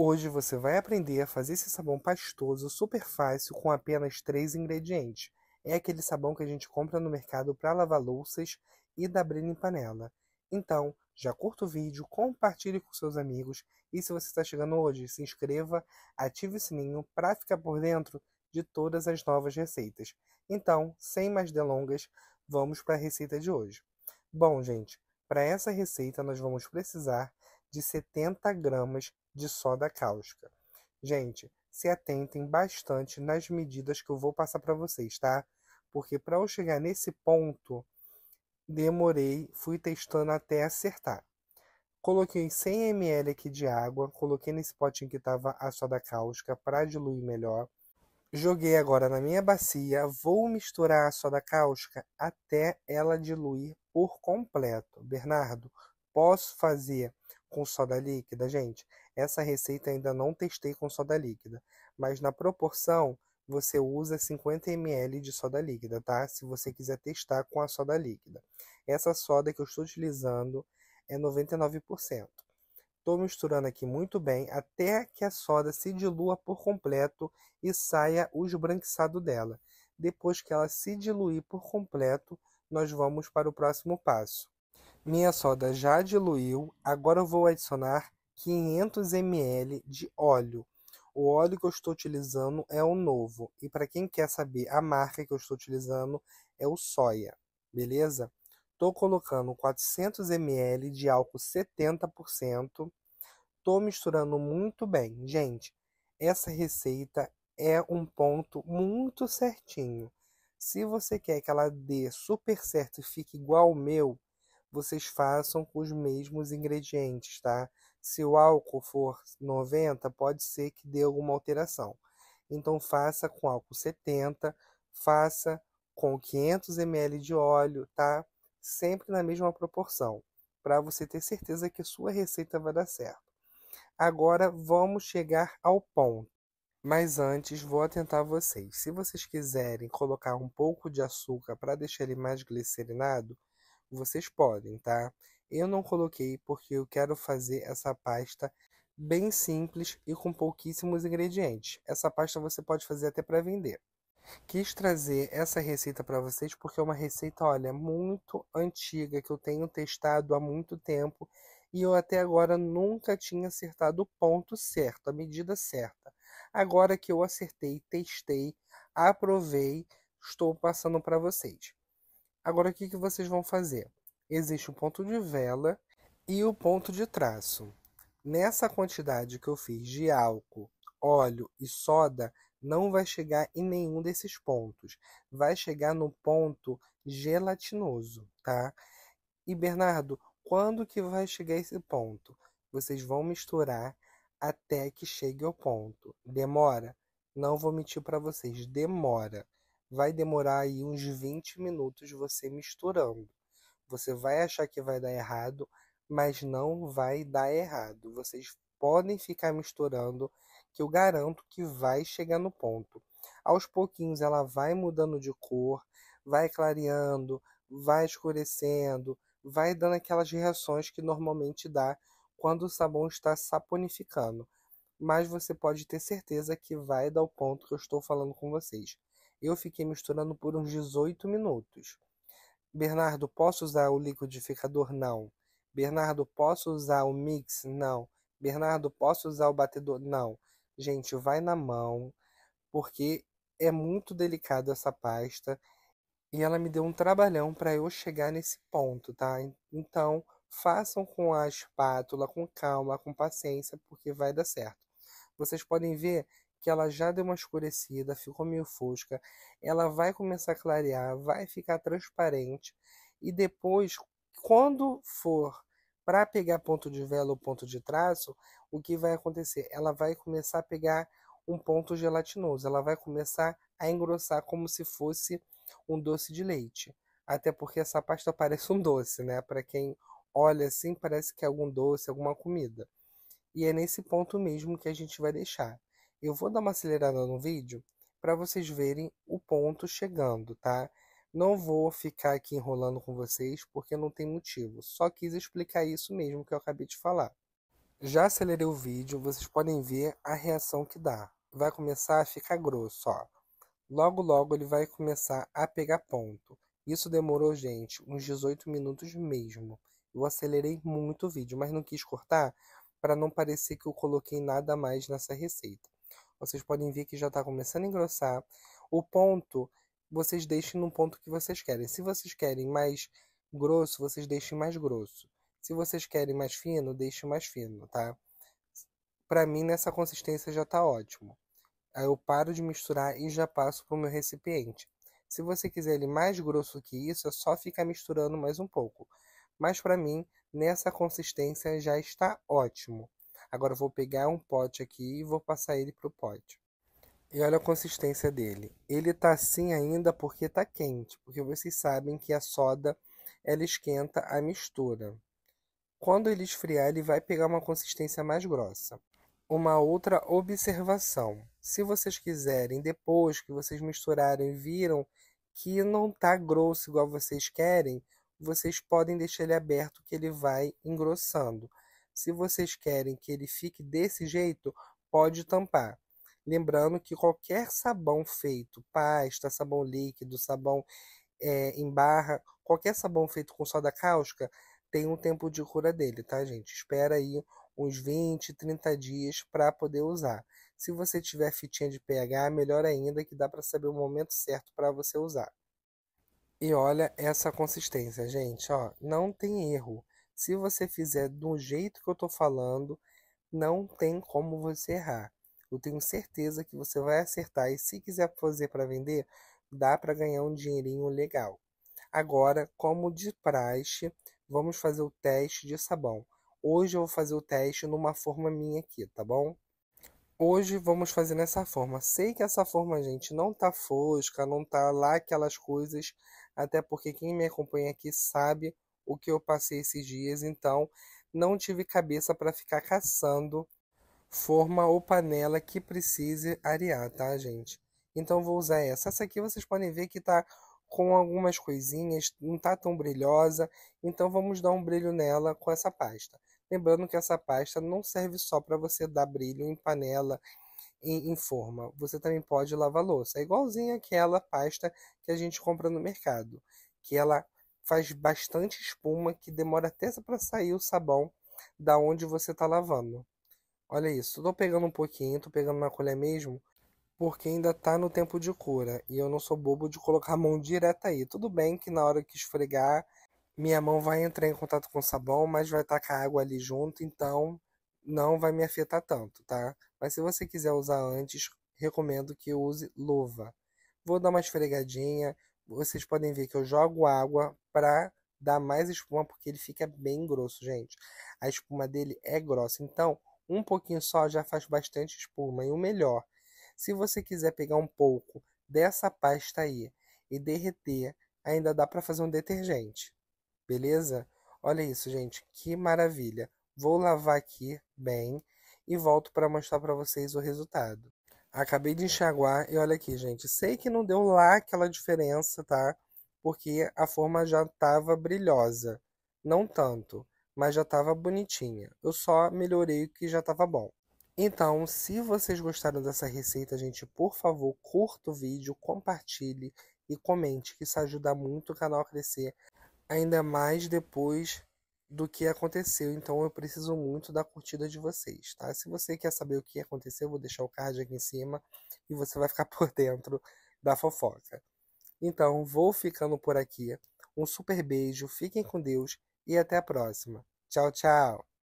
Hoje você vai aprender a fazer esse sabão pastoso super fácil com apenas três ingredientes. É aquele sabão que a gente compra no mercado para lavar louças e da Brina em panela. Então, já curta o vídeo, compartilhe com seus amigos e se você está chegando hoje, se inscreva, ative o sininho para ficar por dentro de todas as novas receitas. Então, sem mais delongas, vamos para a receita de hoje. Bom, gente, para essa receita nós vamos precisar de 70 gramas de soda cáustica. Gente, se atentem bastante nas medidas que eu vou passar para vocês, tá? Porque para eu chegar nesse ponto, demorei, fui testando até acertar. Coloquei 100 ml aqui de água, coloquei nesse potinho que estava a soda cáustica para diluir melhor. Joguei agora na minha bacia, vou misturar a soda cáustica até ela diluir por completo. Bernardo, posso fazer com soda líquida, gente? Essa receita ainda não testei com soda líquida, mas na proporção você usa 50 ml de soda líquida, tá? Se você quiser testar com a soda líquida. Essa soda que eu estou utilizando é 99%. Estou misturando aqui muito bem até que a soda se dilua por completo e saia o esbranquiçado dela. Depois que ela se diluir por completo, nós vamos para o próximo passo. Minha soda já diluiu, agora eu vou adicionar 500 ml de óleo. O óleo que eu estou utilizando é o novo. E para quem quer saber a marca que eu estou utilizando é o soia, beleza? Estou colocando 400 ml de álcool 70%. Estou misturando muito bem. Gente, essa receita é um ponto muito certinho. Se você quer que ela dê super certo e fique igual o meu, vocês façam com os mesmos ingredientes, tá? Se o álcool for 90, pode ser que dê alguma alteração. Então faça com álcool 70, faça com 500 ml de óleo, tá? Sempre na mesma proporção, para você ter certeza que a sua receita vai dar certo. Agora vamos chegar ao ponto. Mas antes, vou atentar vocês. Se vocês quiserem colocar um pouco de açúcar para deixar ele mais glicerinado, vocês podem, tá? Eu não coloquei porque eu quero fazer essa pasta bem simples e com pouquíssimos ingredientes. Essa pasta você pode fazer até para vender. Quis trazer essa receita para vocês porque é uma receita, olha, muito antiga que eu tenho testado há muito tempo e eu até agora nunca tinha acertado o ponto certo, a medida certa. Agora que eu acertei, testei, aprovei, estou passando para vocês. Agora, o que, que vocês vão fazer? Existe o ponto de vela e o ponto de traço. Nessa quantidade que eu fiz de álcool, óleo e soda, não vai chegar em nenhum desses pontos. Vai chegar no ponto gelatinoso, tá? E Bernardo, quando que vai chegar esse ponto? Vocês vão misturar até que chegue ao ponto. Demora? Não vou mentir para vocês, demora vai demorar aí uns 20 minutos você misturando. Você vai achar que vai dar errado, mas não vai dar errado. Vocês podem ficar misturando, que eu garanto que vai chegar no ponto. Aos pouquinhos ela vai mudando de cor, vai clareando, vai escurecendo, vai dando aquelas reações que normalmente dá quando o sabão está saponificando. Mas você pode ter certeza que vai dar o ponto que eu estou falando com vocês. Eu fiquei misturando por uns 18 minutos. Bernardo, posso usar o liquidificador? Não. Bernardo, posso usar o mix? Não. Bernardo, posso usar o batedor? Não. Gente, vai na mão, porque é muito delicada essa pasta e ela me deu um trabalhão para eu chegar nesse ponto, tá? Então, façam com a espátula, com calma, com paciência, porque vai dar certo. Vocês podem ver que ela já deu uma escurecida, ficou meio fosca, ela vai começar a clarear, vai ficar transparente e depois, quando for para pegar ponto de vela ou ponto de traço, o que vai acontecer? Ela vai começar a pegar um ponto gelatinoso, ela vai começar a engrossar como se fosse um doce de leite. Até porque essa pasta parece um doce, né? Para quem olha assim, parece que é algum doce, alguma comida. E é nesse ponto mesmo que a gente vai deixar. Eu vou dar uma acelerada no vídeo para vocês verem o ponto chegando, tá? Não vou ficar aqui enrolando com vocês porque não tem motivo. Só quis explicar isso mesmo que eu acabei de falar. Já acelerei o vídeo, vocês podem ver a reação que dá. Vai começar a ficar grosso, ó. Logo, logo ele vai começar a pegar ponto. Isso demorou, gente, uns 18 minutos mesmo. Eu acelerei muito o vídeo, mas não quis cortar para não parecer que eu coloquei nada mais nessa receita. Vocês podem ver que já está começando a engrossar. O ponto, vocês deixem no ponto que vocês querem. Se vocês querem mais grosso, vocês deixem mais grosso. Se vocês querem mais fino, deixem mais fino, tá? Para mim, nessa consistência já está ótimo. Aí eu paro de misturar e já passo para o meu recipiente. Se você quiser ele mais grosso que isso, é só ficar misturando mais um pouco. Mas para mim, nessa consistência já está ótimo. Agora vou pegar um pote aqui e vou passar ele pro pote. E olha a consistência dele. Ele tá assim ainda porque tá quente, porque vocês sabem que a soda ela esquenta a mistura. Quando ele esfriar, ele vai pegar uma consistência mais grossa. Uma outra observação: se vocês quiserem, depois que vocês misturarem, viram que não tá grosso igual vocês querem, vocês podem deixar ele aberto que ele vai engrossando. Se vocês querem que ele fique desse jeito, pode tampar. Lembrando que qualquer sabão feito, pasta, sabão líquido, sabão é, em barra, qualquer sabão feito com soda cáustica, tem um tempo de cura dele, tá, gente? Espera aí uns 20, 30 dias para poder usar. Se você tiver fitinha de pH, melhor ainda, que dá para saber o momento certo para você usar. E olha essa consistência, gente, ó, não tem erro. Se você fizer do jeito que eu estou falando, não tem como você errar. Eu tenho certeza que você vai acertar e se quiser fazer para vender, dá para ganhar um dinheirinho legal. Agora, como de praxe, vamos fazer o teste de sabão. Hoje eu vou fazer o teste numa forma minha aqui, tá bom? Hoje vamos fazer nessa forma. Sei que essa forma, gente, não tá fosca, não tá lá aquelas coisas, até porque quem me acompanha aqui sabe o que eu passei esses dias, então não tive cabeça para ficar caçando forma ou panela que precise arear, tá, gente? Então vou usar essa. Essa aqui vocês podem ver que tá com algumas coisinhas, não tá tão brilhosa, então vamos dar um brilho nela com essa pasta. Lembrando que essa pasta não serve só para você dar brilho em panela, e em, forma. Você também pode lavar louça. É igualzinha aquela pasta que a gente compra no mercado, que ela faz bastante espuma que demora até para sair o sabão da onde você está lavando. Olha isso, estou pegando um pouquinho, estou pegando na colher mesmo, porque ainda está no tempo de cura e eu não sou bobo de colocar a mão direta aí. Tudo bem que na hora que esfregar, minha mão vai entrar em contato com o sabão, mas vai estar com a água ali junto, então não vai me afetar tanto, tá? Mas se você quiser usar antes, recomendo que use luva. Vou dar uma esfregadinha, vocês podem ver que eu jogo água para dar mais espuma, porque ele fica bem grosso, gente. A espuma dele é grossa, então um pouquinho só já faz bastante espuma. E o melhor, se você quiser pegar um pouco dessa pasta aí e derreter, ainda dá para fazer um detergente, beleza? Olha isso, gente, que maravilha. Vou lavar aqui bem e volto para mostrar para vocês o resultado. Acabei de enxaguar e olha aqui, gente. Sei que não deu lá aquela diferença, tá? Porque a forma já tava brilhosa. Não tanto, mas já tava bonitinha. Eu só melhorei o que já tava bom. Então, se vocês gostaram dessa receita, gente, por favor, curta o vídeo, compartilhe e comente, que isso ajuda muito o canal a crescer. Ainda mais depois do que aconteceu, então eu preciso muito da curtida de vocês, tá? Se você quer saber o que aconteceu, eu vou deixar o card aqui em cima e você vai ficar por dentro da fofoca. Então, vou ficando por aqui. Um super beijo, fiquem com Deus e até a próxima. Tchau, tchau!